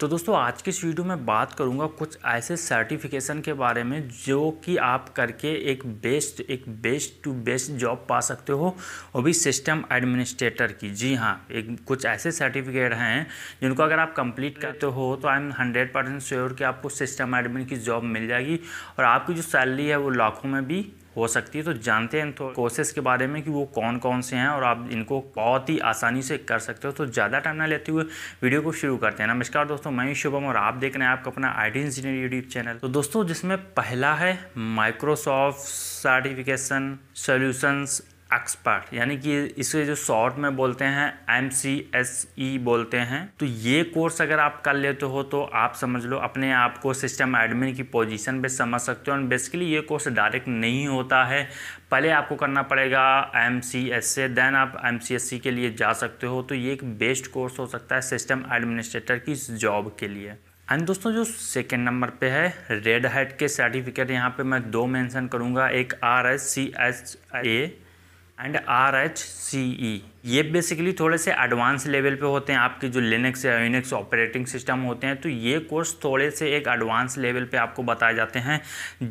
तो दोस्तों आज के इस वीडियो में बात करूंगा कुछ ऐसे सर्टिफिकेशन के बारे में जो कि आप करके एक बेस्ट एक बेस्ट टू बेस्ट जॉब पा सकते हो और भी सिस्टम एडमिनिस्ट्रेटर की जी हाँ एक कुछ ऐसे सर्टिफिकेट हैं जिनको अगर आप कंप्लीट करते हो तो I am hundred percent sure कि आपको सिस्टम एडमिन की जॉब मिल जाएगी और आपकी जो सैलरी है वो लाखों में भी हो सकती है तो जानते हैं तो कोर्सेज के बारे में कि वो कौन कौन से हैं और आप इनको बहुत ही आसानी से कर सकते हो तो ज़्यादा टाइम ना लेते हुए वीडियो को शुरू करते हैं नमस्कार दोस्तों मैं ही शुभम और आप देख रहे हैं आपका अपना I T engineer YouTube channel तो दोस्तों जिसमें पहला है माइक्रोसॉफ्ट सर्टिफिकेशन सोल्यूशंस एक्सपर्ट यानी कि इसे जो शॉर्ट में बोलते हैं एम सी एस ई बोलते हैं तो ये कोर्स अगर आप कर लेते हो तो आप समझ लो अपने आप को सिस्टम एडमिन की पोजीशन पे समझ सकते हो और बेसिकली ये कोर्स डायरेक्ट नहीं होता है पहले आपको करना पड़ेगा एम सी एस से देन आप एम सी एस सी के लिए जा सकते हो तो ये एक बेस्ट कोर्स हो सकता है सिस्टम एडमिनिस्ट्रेटर की जॉब के लिए एंड दोस्तों जो सेकेंड नंबर पे है रेड हैट के सर्टिफिकेट यहाँ पे मैं दो मेंशन करूँगा एक R S C S A and RHCE. ये बेसिकली थोड़े से एडवांस लेवल पे होते हैं आपके जो लिनक्स या यूनिक्स ऑपरेटिंग सिस्टम होते हैं तो ये कोर्स थोड़े से एक एडवांस लेवल पे आपको बताए जाते हैं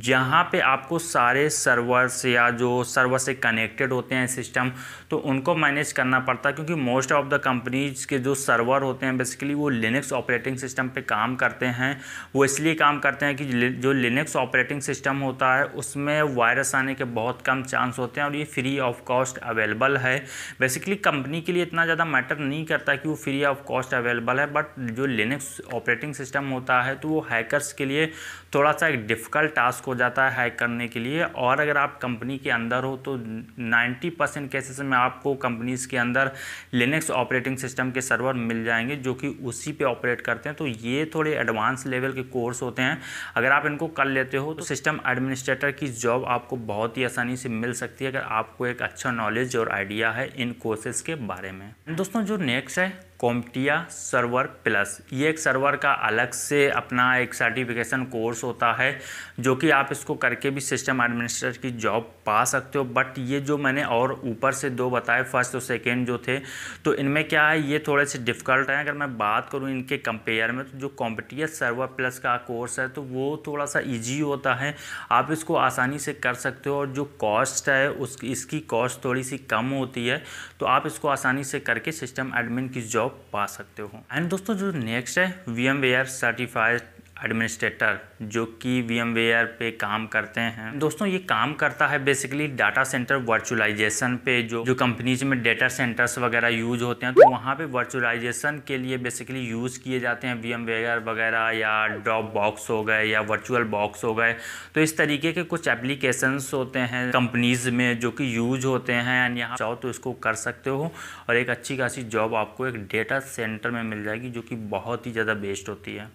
जहाँ पे आपको सारे सर्वर्स या जो सर्वर से कनेक्टेड होते हैं सिस्टम तो उनको मैनेज करना पड़ता है क्योंकि मोस्ट ऑफ द कंपनीज के जो सर्वर होते हैं बेसिकली वो लिनक्स ऑपरेटिंग सिस्टम पर काम करते हैं वो इसलिए काम करते हैं कि जो लिनक्स ऑपरेटिंग सिस्टम होता है उसमें वायरस आने के बहुत कम चांस होते हैं और ये फ्री ऑफ कॉस्ट अवेलेबल है बेसिकली कंपनी के लिए इतना ज़्यादा मैटर नहीं करता कि वो फ्री ऑफ कॉस्ट अवेलेबल है बट जो लिनक्स ऑपरेटिंग सिस्टम होता है तो वो हैकर्स के लिए थोड़ा सा एक डिफ़िकल्ट टास्क हो जाता है हैक करने के लिए और अगर आप कंपनी के अंदर हो तो 90 परसेंट केसेस में आपको कंपनीज़ के अंदर लिनक्स ऑपरेटिंग सिस्टम के सर्वर मिल जाएंगे जो कि उसी पे ऑपरेट करते हैं तो ये थोड़े एडवांस लेवल के कोर्स होते हैं अगर आप इनको कर लेते हो तो सिस्टम एडमिनिस्ट्रेटर की जॉब आपको बहुत ही आसानी से मिल सकती है अगर आपको एक अच्छा नॉलेज और आइडिया है इन कोर्सेज के बारे में दोस्तों जो नेक्स्ट है कॉम्पटिया सर्वर प्लस ये एक सर्वर का अलग से अपना एक सर्टिफिकेशन कोर्स होता है जो कि आप इसको करके भी सिस्टम एडमिनिस्ट्रेटर की जॉब पा सकते हो बट ये जो मैंने और ऊपर से दो बताए फर्स्ट और सेकेंड जो थे तो इनमें क्या है ये थोड़े से डिफ़िकल्ट हैं अगर मैं बात करूँ इनके कंपेयर में तो जो कॉम्पिटिया सर्वर प्लस का कोर्स है तो वो थोड़ा सा ईजी होता है आप इसको आसानी से कर सकते हो और जो कॉस्ट है उसकी इसकी कॉस्ट थोड़ी सी कम होती है तो आप इसको आसानी से करके सिस्टम एडमिन की जॉब जॉब पा सकते हो एंड दोस्तों जो नेक्स्ट है V M R certified administrator जो कि वी एम पे काम करते हैं दोस्तों ये काम करता है बेसिकली डाटा सेंटर वर्चुअलाइजेशन पे जो जो कंपनीज में डेटा सेंटर्स वगैरह यूज होते हैं तो वहाँ पे वर्चुअलाइजेशन के लिए बेसिकली यूज़ किए जाते हैं वी एम वेयर वगैरह या ड्रॉप बॉक्स हो गए या वर्चुअल बॉक्स हो गए तो इस तरीके के कुछ एप्लीकेशन होते हैं कंपनीज में जो कि यूज होते हैं एंड यहाँ चाहो तो इसको कर सकते हो और एक अच्छी खासी जॉब आपको एक डेटा सेंटर में मिल जाएगी जो कि बहुत ही ज़्यादा बेस्ट होती है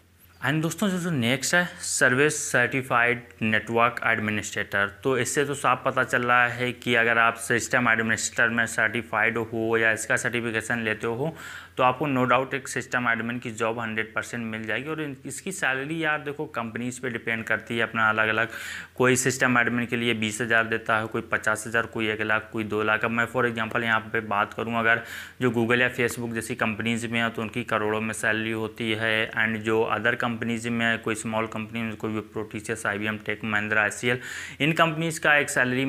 एंड दोस्तों जो जो नेक्स्ट है सर्विस सर्टिफाइड नेटवर्क एडमिनिस्ट्रेटर तो इससे तो साफ पता चल रहा है कि अगर आप सिस्टम एडमिनिस्ट्रेटर में सर्टिफाइड हो या इसका सर्टिफिकेशन लेते हो तो आपको नो डाउट एक सिस्टम एडमिन की जॉब 100 परसेंट मिल जाएगी और इसकी सैलरी यार देखो कंपनीज पे डिपेंड करती है अपना अलग अलग कोई सिस्टम एडमिन के लिए बीस हज़ार देता है कोई पचास हज़ार कोई एक लाख कोई दो लाख अब मैं फॉर एग्जांपल यहाँ पे बात करूँ अगर जो गूगल या फेसबुक जैसी कंपनीज़ में है तो उनकी करोड़ों में सैलरी होती है एंड जो अदर कंपनीज़ में है कोई स्मॉल कंपनी में कोई प्रोटीसियस आई टेक महिंद्रा आई इन कंपनीज़ का एक सैलरी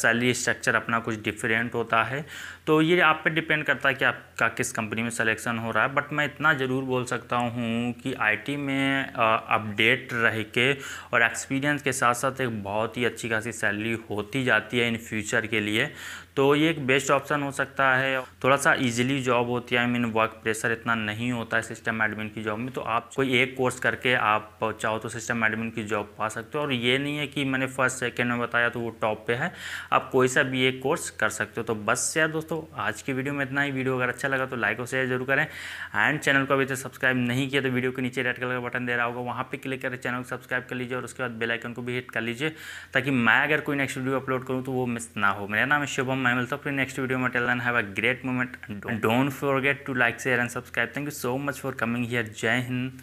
सैलरी स्ट्रक्चर अपना कुछ डिफरेंट होता है तो ये आप पर डिपेंड करता है कि आपका किस कंपनी में सैलरी सिलेक्शन हो रहा है बट मैं इतना ज़रूर बोल सकता हूँ कि आईटी में अपडेट रह के और एक्सपीरियंस के साथ साथ एक बहुत ही अच्छी खासी सैलरी होती जाती है इन फ्यूचर के लिए तो ये एक बेस्ट ऑप्शन हो सकता है थोड़ा सा इजीली जॉब होती है आई मीन वर्क प्रेशर इतना नहीं होता है सिस्टम एडमिन की जॉब में तो आप कोई एक कोर्स करके आप चाहो तो सिस्टम एडमिन की जॉब पा सकते हो और ये नहीं है कि मैंने फर्स्ट सेकेंड में बताया तो वो टॉप पे है आप कोई सा भी एक कोर्स कर सकते हो तो बस यार दोस्तों आज की वीडियो में इतना ही वीडियो अगर अच्छा लगा तो लाइक और शेयर जरूर जरूर करें एंड चैनल को अभी तक सब्सक्राइब नहीं किया तो वीडियो के नीचे रेड कलर का बटन दे रहा होगा वहाँ पर क्लिक करें चैनल को सब्सक्राइब कर लीजिए और उसके बाद बेलाइकन को भी हिट कर लीजिए ताकि मैं अगर कोई नेक्स्ट वीडियो अपलोड करूँ तो वो मिस ना हो मेरा नाम है शुभम मैं मिलता हूँ फिर नेक्स्ट वीडियो में till have a great moment don't forget to like share and subscribe thank you so much for coming here जय हिंद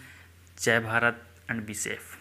जय भारत एंड बी सेफ